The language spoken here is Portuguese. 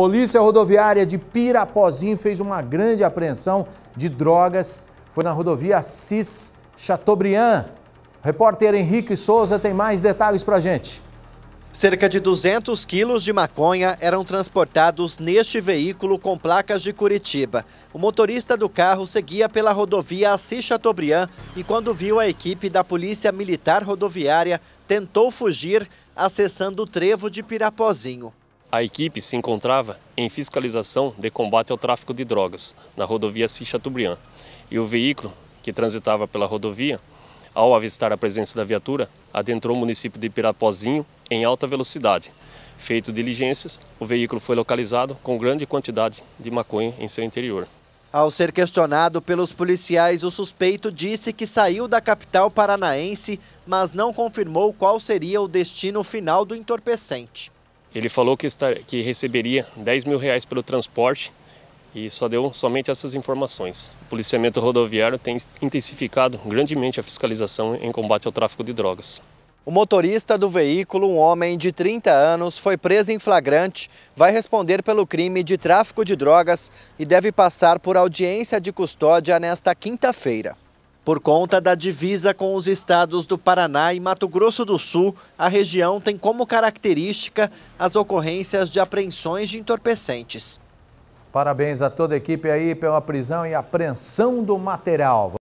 Polícia Rodoviária de Pirapozinho fez uma grande apreensão de drogas. Foi na rodovia Assis Chateaubriand. repórter Henrique Souza tem mais detalhes para gente. Cerca de 200 quilos de maconha eram transportados neste veículo com placas de Curitiba. O motorista do carro seguia pela rodovia Assis Chateaubriand e quando viu a equipe da Polícia Militar Rodoviária, tentou fugir acessando o trevo de Pirapozinho. A equipe se encontrava em fiscalização de combate ao tráfico de drogas na rodovia Chateaubriand e o veículo que transitava pela rodovia, ao avistar a presença da viatura, adentrou o município de Pirapozinho em alta velocidade. Feito diligências, o veículo foi localizado com grande quantidade de maconha em seu interior. Ao ser questionado pelos policiais, o suspeito disse que saiu da capital paranaense, mas não confirmou qual seria o destino final do entorpecente. Ele falou que, que receberia 10 mil reais pelo transporte e só deu somente essas informações. O policiamento rodoviário tem intensificado grandemente a fiscalização em combate ao tráfico de drogas. O motorista do veículo, um homem de 30 anos, foi preso em flagrante, vai responder pelo crime de tráfico de drogas e deve passar por audiência de custódia nesta quinta-feira. Por conta da divisa com os estados do Paraná e Mato Grosso do Sul, a região tem como característica as ocorrências de apreensões de entorpecentes. Parabéns a toda a equipe aí pela prisão e apreensão do material.